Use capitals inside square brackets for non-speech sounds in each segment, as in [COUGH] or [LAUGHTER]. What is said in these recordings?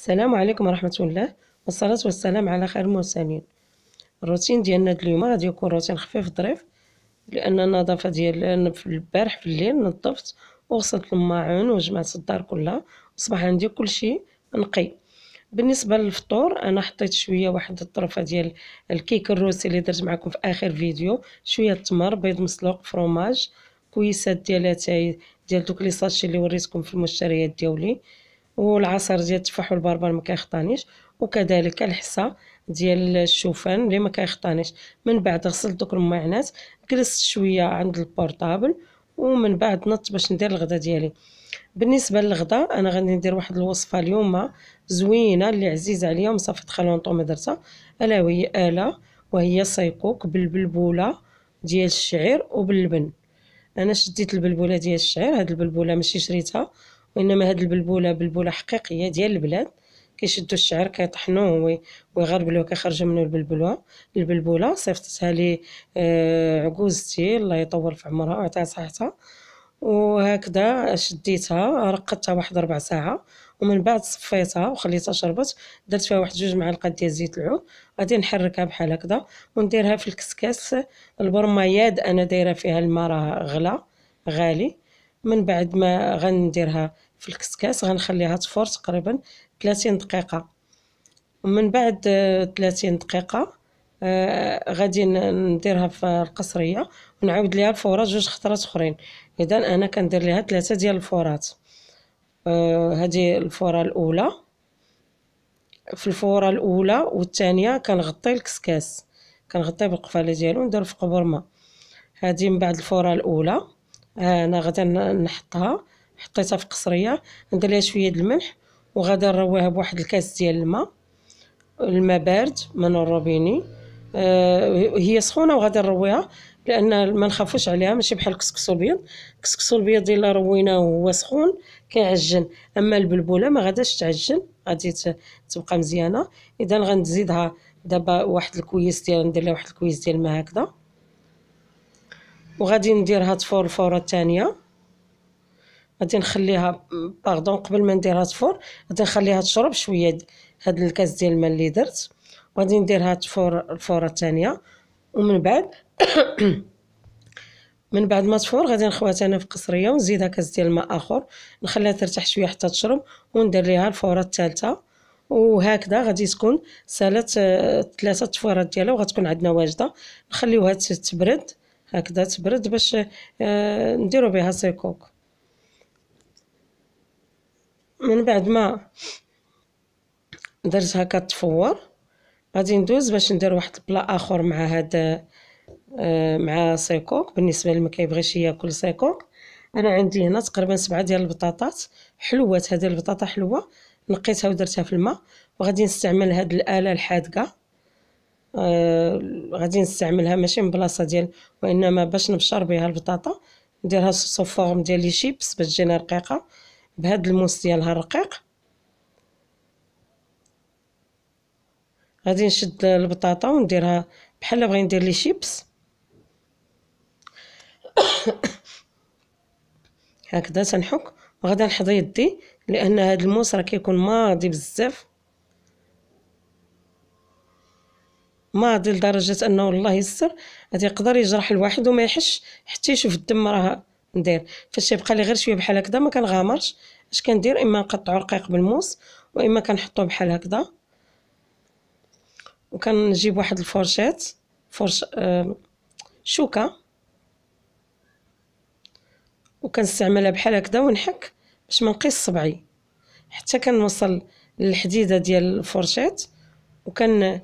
السلام عليكم ورحمة الله والصلاة والسلام على خير المرسلين الروتين ديالنا اليوم غادي يكون روتين خفيف ظريف لأن النظافة ديال في البارح في الليل نظفت وغسلت الماعون وجمعت الدار كلها وصبح عندي كلشي نقي بالنسبه للفطور انا حطيت شويه واحد الطرفه ديال الكيك الروسي اللي درت معكم في اخر فيديو شويه تمر بيض مسلوق فروماج كويسات ديال اتاي ديال دوك لي ساشي اللي وريتكم في المشتريات ديالي والعصر ديال التفاح والبربر ما كيخطانيش وكذلك الحصه ديال الشوفان اللي ما كيخطانيش من بعد غسلت دوك المعنات جلست شويه عند البورطابل ومن بعد نط باش ندير الغدا ديالي بالنسبه للغدا انا غادي ندير واحد الوصفه اليوم زوينه اللي عزيزه عليا ومصافط خالونطومي درتها الا وهي اله وهي سيقوك بالبلبوله ديال الشعير وباللبن انا شديت البلبوله ديال الشعير هاد البلبوله ماشي شريتها وانما هاد البلبوله بلبوله حقيقيه ديال البلاد كيشدوا الشعر كيطحنوه ويغربلوه كيخرجوا منه البلبلوه البلبوله صيفطتها لي آه، عجوزتي الله يطول في عمرها وعطيها صحتها وهكذا شديتها رقدتها واحد ربع ساعه ومن بعد صفيتها وخليتها شربت درت فيها واحد جوج معالق ديال زيت العود غادي نحركها بحال هكذا ونديرها في الكسكاس البرمياد انا دايره فيها الماء راه غلا غالي من بعد ما غنديرها في الكسكاس غنخليها تفور تقريبا 30 دقيقه ومن بعد 30 دقيقه آه غادي نديرها في القصريه ونعاود ليها الفورات جوج خطرات اخرين اذا انا كندير ليها ثلاثه ديال الفورات آه، هذه الفوره الاولى في الفوره الاولى والثانيه كنغطي الكسكاس كنغطيه بالقفاله ديالو ندير في قبر ما هذه من بعد الفوره الاولى انا غادا نحطها حطيتها في قصريه ندير لها شويه الملح وغادي نرويها بواحد الكاس ديال الماء الماء بارد من الروبيني آه هي سخونه وغادي نرويها لان ما نخافوش عليها ماشي بحال الكسكسو البيض الكسكسو البيض الا رويناه وهو سخون كيعجن اما البلبوله ما غاداش تعجن غادي تبقى مزيانه اذا غنزيدها دابا واحد الكويس ديال ندير لها واحد الكويس ديال الماء هكذا وغادي ندير هاد الفوره الثانيه غادي نخليها باردون قبل ما ندير هاد غادي نخليها تشرب شويه هاد الكاس ديال الماء اللي درت وغادي ندير هاد الفوره الثانيه ومن بعد [COUGHS] من بعد ما تفور غادي نخوات انا في قصريه ونزيدها كاس ديال الماء اخر نخليها ترتاح شويه حتى تشرب وندير ليها الفوره الثالثه وهكذا غادي تكون سالات آه، ثلاثه التفورات ديالها وغتكون عندنا واجده نخليوها تبرد هكذا تبرد باش آه، نديرو بها سيكوك من بعد ما درت هكا تفور غادي ندوز باش ندير واحد البلا اخر مع هذا آه، مع سيكوك بالنسبه اللي ما كيبغيش ياكل سيكوك انا عندي هنا تقريبا سبعة ديال البطاطات حلوات هذه البطاطا حلوه نقيتها ودرتها في الماء وغادي نستعمل هاد الاله الحادقه آه، غادي نستعملها ماشي من بلاصه ديال وانما باش نبشر بها البطاطا نديرها سو فورم ديال لي شيبس باش تجينا رقيقه بهاد الموس ديالها الرقيق غادي نشد البطاطا ونديرها بحال بغي ندير لي شيبس [COUGHS] هكذا تنحك وغادي نحضي يدي لان هاد الموس راه كيكون ماضي بزاف ماضي لدرجة أنه الله يستر غادي يقدر يجرح الواحد وما يحش حتى يشوف الدم راه ندير فاش يبقى لي غير شويه بحال هكذا ما كنغامرش اش كندير اما نقطعو رقيق بالموس واما كنحطو بحال هكذا وكنجيب واحد الفرشات فرش آه، شوكه وكنستعملها بحال هكذا ونحك باش ما نقيس صبعي حتى كنوصل للحديده ديال الفرشات وكن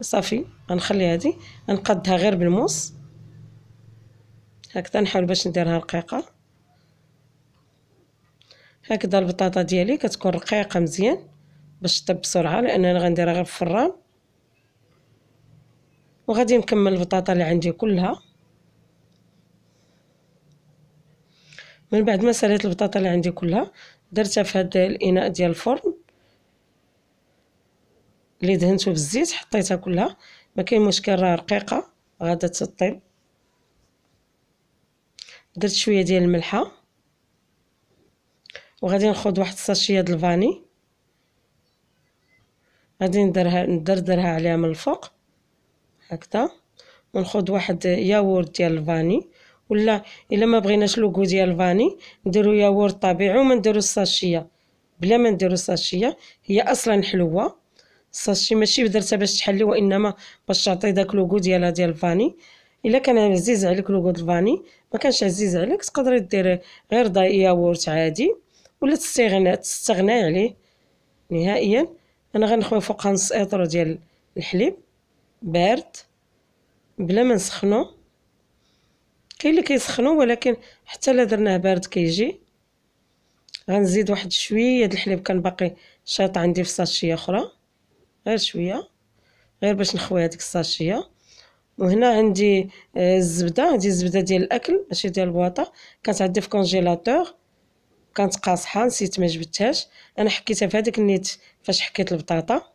صافي غنخلي هذه غنقدها غير بالموس هكذا نحاول باش نديرها رقيقه هكذا البطاطا ديالي كتكون رقيقه مزيان باش تطيب بسرعه لان انا غنديرها غير في الفران وغادي نكمل البطاطا اللي عندي كلها من بعد ما ساليت البطاطا اللي عندي كلها درتها في هذا الاناء ديال الفرن اللي دهنته بالزيت حطيتها كلها ما كاين مشكل راه رقيقه غادا تطيب درت شويه ديال الملحه وغادي ناخذ واحد الساشيه ديال الفاني غادي ندرها ندردرها عليها من الفوق هكذا وناخذ واحد ياورت ديال الفاني ولا الا ما بغيناش لوغو ديال الفاني نديرو ياورت طبيعي وما نديرو الساشيه بلا ما نديرو الساشيه هي اصلا حلوه الساشي ماشي درتها باش تحلي وانما باش تعطي داك لوغو ديالها ديال الفاني الا كان عزيز عليك لوغو الفاني ما كانش عزيز عليك تقدري ديري غير داي ياورت عادي ولا تستغنى تستغنى عليه نهائيا انا غنخوي فوقها نص اطرو ديال الحليب بارد بلا ما نسخنو كاين اللي كيسخنو ولكن حتى الا درناه بارد كيجي غنزيد واحد شويه د الحليب كان باقي شاط عندي في ساشيه اخرى غير شويه غير باش نخوي هذيك الساشيه وهنا عندي آه، الزبده عندي الزبده ديال الاكل ماشي ديال البواطه كانت عندي في كونجيلاتور كانت قاصحه نسيت ما جبتهاش انا حكيتها في هذاك النيت فاش حكيت البطاطا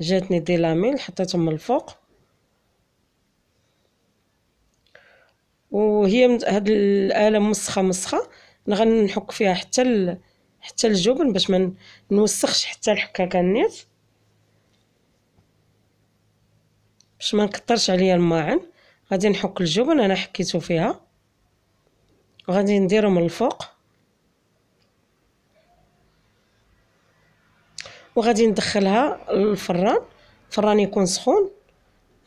جاتني ديلامين حطيتهم من الفوق وهي هاد الاله مسخه مسخه غنحك فيها حتى حتى الجبن باش ما نوسخش حتى الحكاكه النيت باش ما نكثرش عليا الماعن غادي نحك الجبن انا حكيته فيها وغادي نديرو من الفوق وغادي ندخلها للفران الفران يكون سخون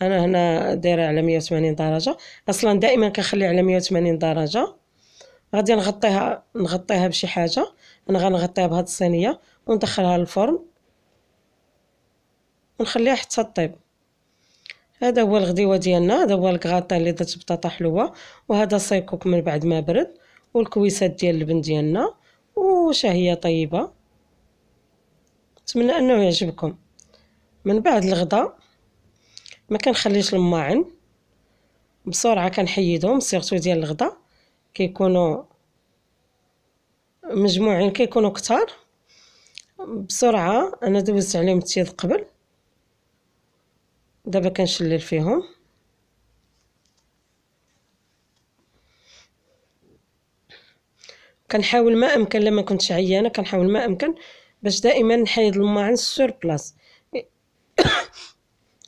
انا هنا دايره على 180 درجه اصلا دائما كنخلي على 180 درجه غادي نغطيها نغطيها بشي حاجه انا غنغطيها بهاد الصينيه وندخلها للفرن ونخليها حتى طيب هذا هو الغديوه ديالنا هذا هو الكغاطا اللي درت بطاطا حلوه وهذا سايكوك من بعد ما برد والكويسات ديال اللبن ديالنا وشهيه طيبه نتمنى انه يعجبكم من بعد الغداء ما كنخليش الماعن بسرعه كنحيدهم سيرتو ديال الغداء كيكونوا مجموعين كيكونوا كتار بسرعه انا دوزت عليهم التيض قبل دابا كنشلل فيهم كنحاول ما امكن لما كنت عيانه كنحاول ما امكن باش دائما نحيد الماء عن السور بلاس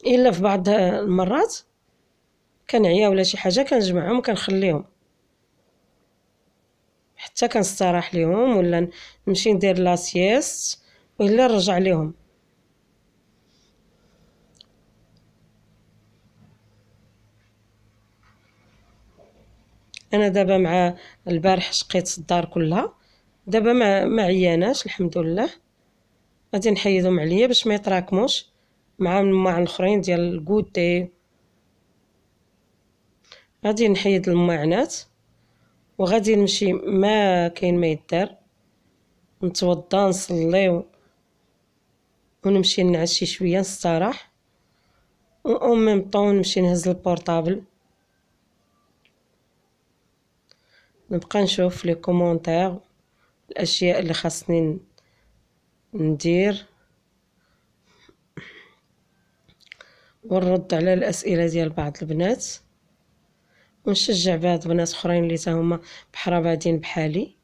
الا في بعض المرات كنعيا ولا شي حاجه كنجمعهم كنخليهم حتى كنستراح ليهم ولا نمشي ندير لاسيست ولا نرجع ليهم انا دابا مع البارح شقيت الدار كلها دابا ما ما عياناش الحمد لله غادي نحيدهم عليا باش ما يتراكموش مع مع الاخرين ديال الكوتي غادي نحيد الماعنات وغادي نمشي ما كاين ما يدار نتوضا نصلي ونمشي نعشي شويه نستراح و ميم طون نمشي نهز البورطابل نبقى نشوف لي كومونتير الاشياء اللي خاصني ندير ونرد على الاسئله ديال بعض البنات ونشجع بعض بناس اخرين اللي تاهما بحرا بادين بحالي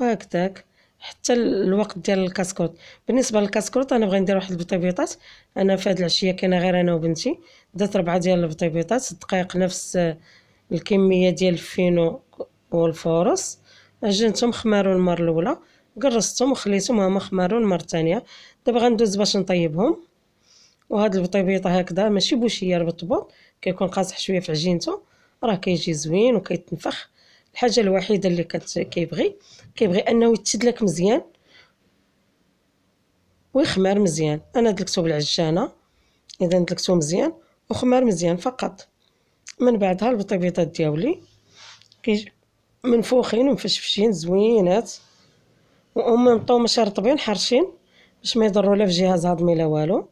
وهكذاك حتى الوقت ديال الكسكروت بالنسبه للكسكروت انا بغي ندير واحد البطيبيطات انا في هاد العشيه كاينه غير انا وبنتي درت ربعه ديال البطيبيطات الدقيق نفس الكميه ديال الفينو والفورص عجنتهم خمارو المره الاولى قرصتهم وخليتهم هما خمارو المره الثانيه دابا غندوز باش نطيبهم وهاد البطيبيطه هكذا ماشي بوشيه ربط بوط كيكون قاصح شويه في عجينته راه كيجي زوين وكيتنفخ الحاجه الوحيده اللي كت... كيبغي كيبغي انه لك مزيان ويخمر مزيان انا دلكتو بالعجانه اذا دلكتو مزيان وخمر مزيان فقط من بعدها البطيبيطات ديالي كيجي منفوخين ومفشفشين زوينات وهم ماشي رطبين حرشين باش ما يضروا لا في جهاز هضمي لا والو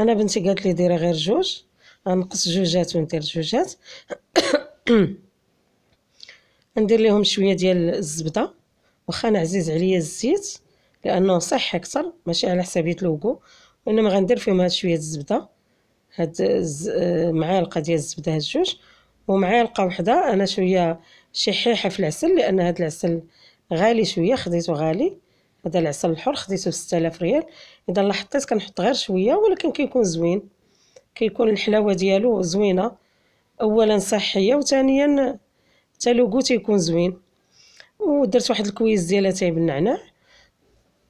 انا بنتي قالت لي ديري غير جوج غنقص جوجات وندير جوجات [COUGHS] ندير لهم شويه ديال الزبده واخا انا عزيز عليا الزيت لانه صحي اكثر ماشي على حساب يتلوكو وانما غندير فيهم هاد شويه الزبده هاد الز... آه، معالقه ديال الزبده هاد جوج ومعالقه وحده انا شويه شحيحه في العسل لان هاد العسل غالي شويه خديته غالي هذا العسل الحر خديته ب 6000 ريال اذا لاحظتي كنحط غير شويه ولكن كيكون زوين كيكون الحلاوه ديالو زوينه اولا صحيه وثانيا حتى لوغو تيكون زوين ودرت واحد الكويز ديال اتاي بالنعناع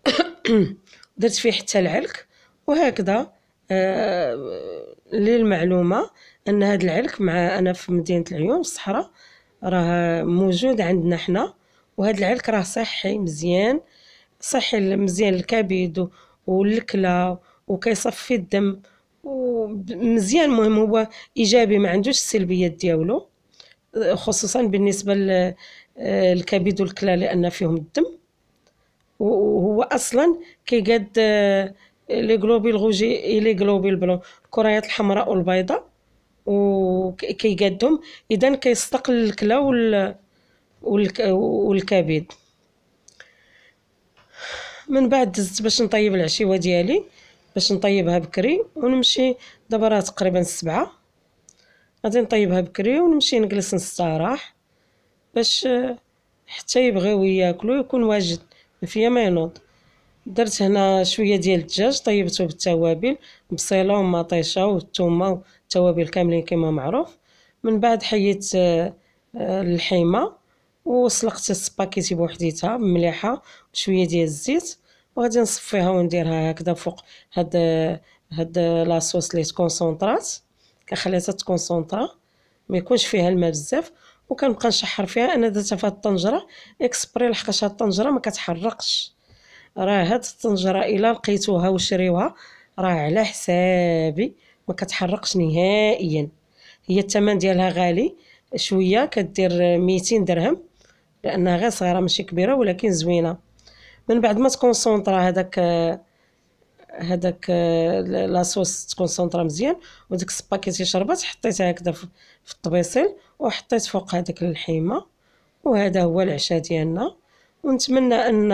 [COUGHS] درت فيه حتى العلك وهكذا آه للمعلومه ان هذا العلك مع انا في مدينه العيون الصحراء راه موجود عندنا حنا وهذا العلك راه صحي مزيان صحي مزيان للكبد والكلى وكيصفي الدم ومزيان المهم هو ايجابي ما عندوش السلبيات ديالو خصوصا بالنسبه للكبد آه، والكلى لان فيهم الدم وهو اصلا كيقاد لي غلوبي اي لي غلوبيل بلون الكريات الحمراء والبيضاء وكيقادهم اذا كيستقل الكلى وال والكبد من بعد دزت باش نطيب العشيوه ديالي باش نطيبها بكري ونمشي دابا راه تقريبا السبعة غادي نطيبها بكري ونمشي نجلس نستراح باش آه، حتى يبغيو ياكلو يكون واجد فيا ما ينوض درت هنا شويه ديال الدجاج طيبته بالتوابل بصيله ومطيشه والثومه والتوابل كاملين كما معروف من بعد حيت آه، آه، اللحيمه وسلقت السباكيتي بوحديتها مليحه وشويه ديال الزيت وغادي نصفيها ونديرها هكذا فوق هاد هاد لاصوص لي تكونسونطرات كنخليها تكونسونطرا ما يكونش فيها الماء بزاف وكنبقى نشحر فيها انا درتها فهاد الطنجره اكسبري لحقاش هاد الطنجره ما كتحرقش راه هاد الطنجره الا لقيتوها وشريوها راه على حسابي ما كتحرقش نهائيا هي الثمن ديالها غالي شويه كدير 200 درهم لانها غير صغيره ماشي كبيره ولكن زوينه من بعد ما تكونسونطرا هذاك هذاك لاصوص تكونسونطرا مزيان وداك السباكيتي شربات حطيتها هكذا في الطبيصيل وحطيت فوق هذاك الحيمه وهذا هو العشاء ديالنا ونتمنى ان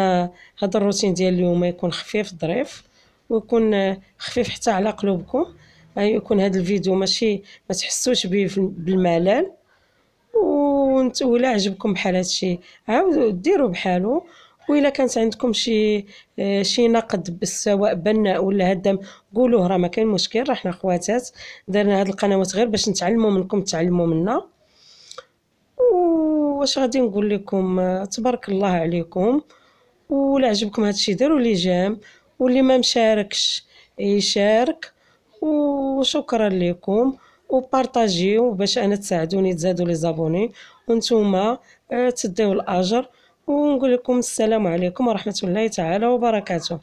هذا الروتين ديال اليوم يكون خفيف ظريف ويكون خفيف حتى على قلوبكم يكون هذا الفيديو ماشي ما تحسوش به بالملل ولا عجبكم بحال هادشي عاودوا ديروا بحالو وإلا كانت عندكم شي آه، شي نقد سواء بناء ولا هدام قولوه راه ما كاين مشكل راه حنا خواتات درنا هاد القنوات غير باش نتعلموا منكم تعلموا منا واش غادي نقول لكم آه، تبارك الله عليكم ولا عجبكم هادشي ديروا لي جام واللي ما مشاركش يشارك وشكرا لكم وبارطاجيو باش انا تساعدوني تزادوا لي زابوني وانتوما آه، تديو الاجر ونقول لكم السلام عليكم ورحمة الله تعالى وبركاته